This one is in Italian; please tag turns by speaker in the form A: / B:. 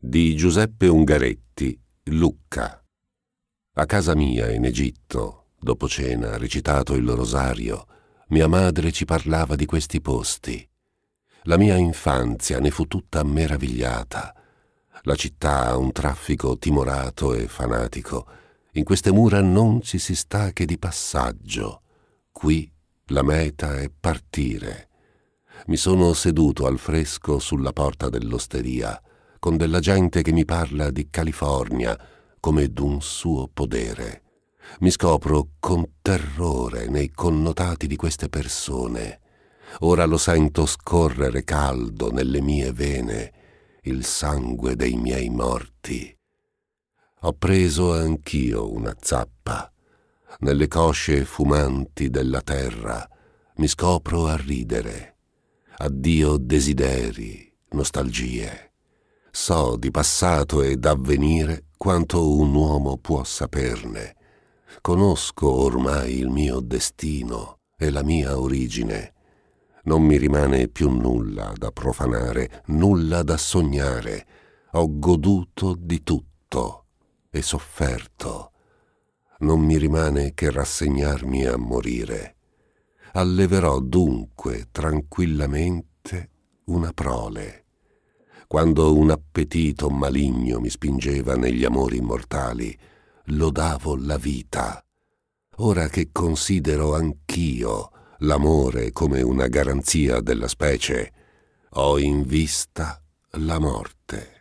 A: di Giuseppe Ungaretti, Lucca. A casa mia in Egitto, dopo cena, recitato il rosario, mia madre ci parlava di questi posti. La mia infanzia ne fu tutta meravigliata. La città ha un traffico timorato e fanatico. In queste mura non ci si sta che di passaggio. Qui la meta è partire. Mi sono seduto al fresco sulla porta dell'osteria con della gente che mi parla di California come d'un suo podere. Mi scopro con terrore nei connotati di queste persone. Ora lo sento scorrere caldo nelle mie vene il sangue dei miei morti. Ho preso anch'io una zappa. Nelle cosce fumanti della terra mi scopro a ridere. Addio desideri, nostalgie. So di passato e d'avvenire quanto un uomo può saperne. Conosco ormai il mio destino e la mia origine. Non mi rimane più nulla da profanare, nulla da sognare. Ho goduto di tutto e sofferto. Non mi rimane che rassegnarmi a morire. Alleverò dunque tranquillamente una prole quando un appetito maligno mi spingeva negli amori mortali, lodavo la vita. Ora che considero anch'io l'amore come una garanzia della specie, ho in vista la morte.